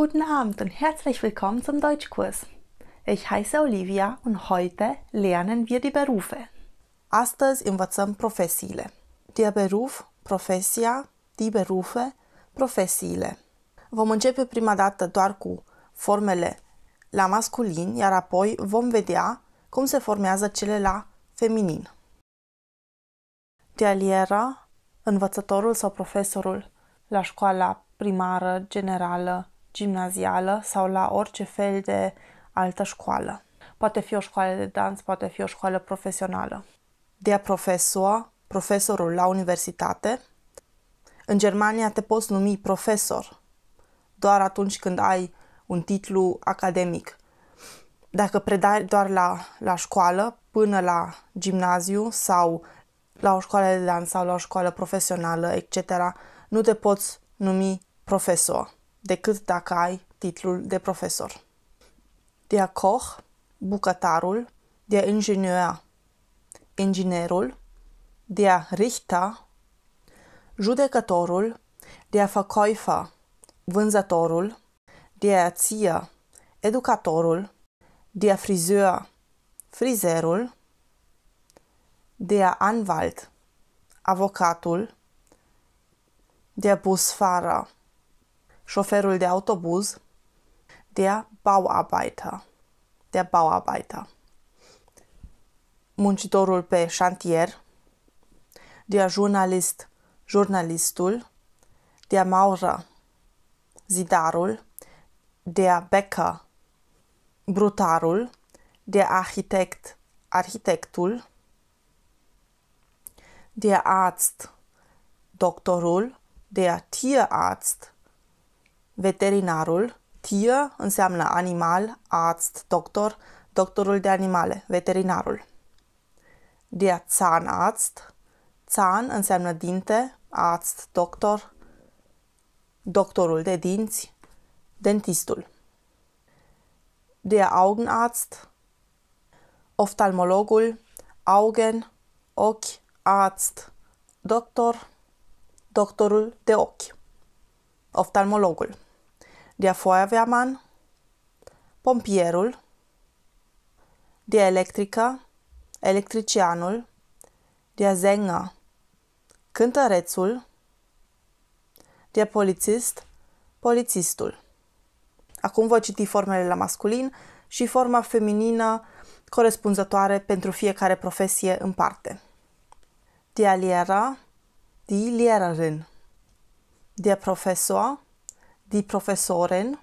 Guten Abend und herzlich willkommen zum Deutschkurs. Ich heiße Olivia und heute lernen wir die Berufe. Astăzi învățăm profesiile. Der Beruf, profesia, die Berufe, profesiile. Vom începe prima dată doar cu formele la masculin, iar apoi vom vedea cum se formează cele la feminin. Der Lehrer, învățătorul sau profesorul la școala primară, generală, gimnazială sau la orice fel de altă școală. Poate fi o școală de dans, poate fi o școală profesională. De profesor, profesorul la universitate. În Germania te poți numi profesor doar atunci când ai un titlu academic. Dacă predai doar la, la școală, până la gimnaziu sau la o școală de dans sau la o școală profesională, etc., nu te poți numi profesor decât dacă ai titlul de profesor. Der Koch, bucătarul, der Ingenieur, inginerul, der Richter, judecătorul, der Verkäufer, vânzătorul, der Erzieher, educatorul, der Friseur, frizerul, der Anwalt, avocatul, der Busfahrer, șoferul de autobuz, der Bauarbeiter, der Bauarbeiter, muncitorul pe șantier, der Journalist, jurnalistul, der Maurer, zidarul, der Bäcker, brutarul, der Architekt, arhitectul, der Arzt, doctorul, der Tierarzt, veterinarul, tier înseamnă animal, arzt, doctor, doctorul de animale, veterinarul. Der Zahnarzt, Zahn înseamnă dinte, arzt, doctor, doctorul de dinți, dentistul. Der Augenarzt, oftalmologul, augen, ochi, arzt, doctor, doctorul de ochi, oftalmologul der Feuerwehrmann, pompierul, der Elektriker, electricianul, der Sänger, cântărețul, der Polizist, polițistul. Acum voi citi formele la masculin și forma feminină corespunzătoare pentru fiecare profesie în parte. Der Lehrer, die Lehrerin, der Professor, die Professorin,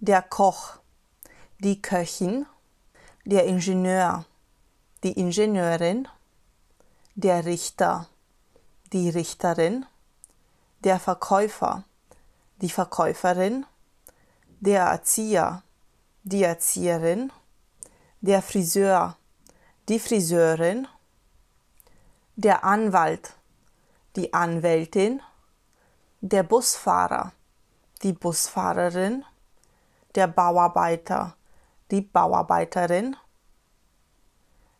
der Koch, die Köchin, der Ingenieur, die Ingenieurin, der Richter, die Richterin, der Verkäufer, die Verkäuferin, der Erzieher, die Erzieherin, der Friseur, die Friseurin, der Anwalt, die Anwältin, der Busfahrer, die Busfahrerin, der Bauarbeiter, die Bauarbeiterin,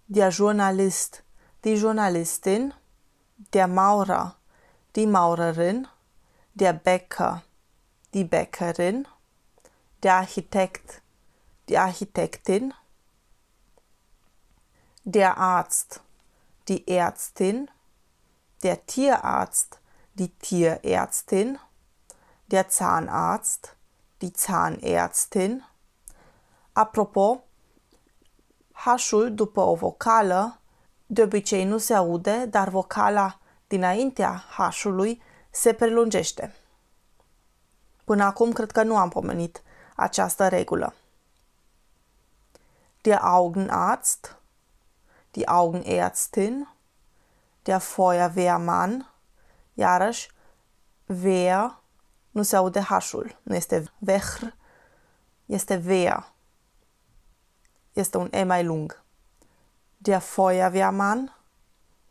der Journalist, die Journalistin, der Maurer, die Maurerin, der Bäcker, die Bäckerin, der Architekt, die Architektin, der Arzt, die Ärztin, der Tierarzt, die Tierärztin, der Zahnarzt, die Zahnärztin. Apropos, hașul după o vocală de obicei nu se aude, dar vocala dinaintea hașului se prelungește. Până acum cred că nu am pomenit această regulă. Der Augenarzt, die Augenärztin, der Feuerwehrmann, iarăși, wer nu se aude hașul, nu este vehr, este vea. Este un E mai lung. Der Feuerwehrmann,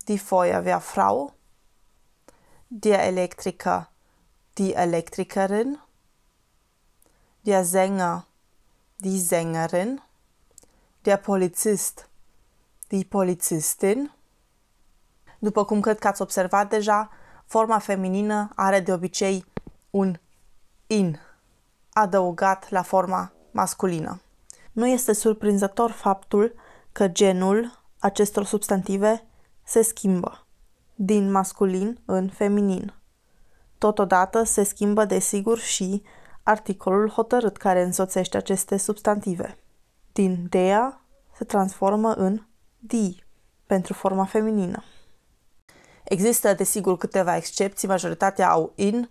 die Feuerwehrfrau, der Elektriker, die Elektrikerin, der Sänger, die Sängerin, der Polizist, die Polizistin. După cum cred că ați observat deja, forma feminină are de obicei un in adăugat la forma masculină. Nu este surprinzător faptul că genul acestor substantive se schimbă din masculin în feminin. Totodată se schimbă desigur și articolul hotărât care însoțește aceste substantive. Din dea se transformă în di pentru forma feminină. Există desigur câteva excepții, majoritatea au in,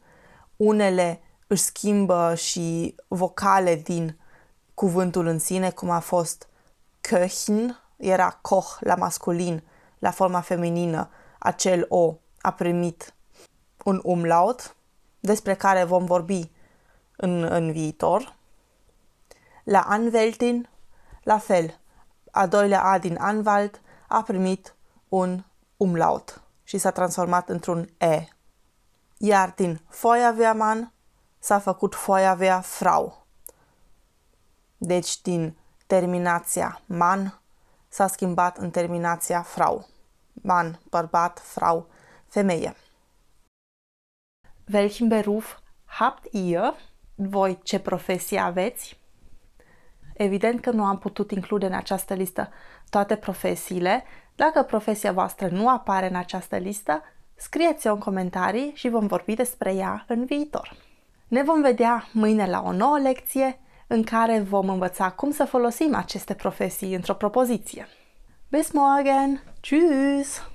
unele își schimbă și vocale din cuvântul în sine, cum a fost köchen, era Koch la masculin, la forma feminină, acel O a primit un umlaut, despre care vom vorbi în, în viitor. La Anwältin, la fel, a doilea A din Anwalt a primit un umlaut și s-a transformat într-un E iar din Feuerwehrmann s-a făcut Feuerwehrfrau. Deci din terminația man s-a schimbat în terminația frau. Man, bărbat, frau, femeie. Welchen Beruf habt ihr? Voi ce profesie aveți? Evident că nu am putut include în această listă toate profesiile. Dacă profesia voastră nu apare în această listă, Scrieți-o în comentarii și vom vorbi despre ea în viitor. Ne vom vedea mâine la o nouă lecție în care vom învăța cum să folosim aceste profesii într-o propoziție. Bis morgen! Tschüss!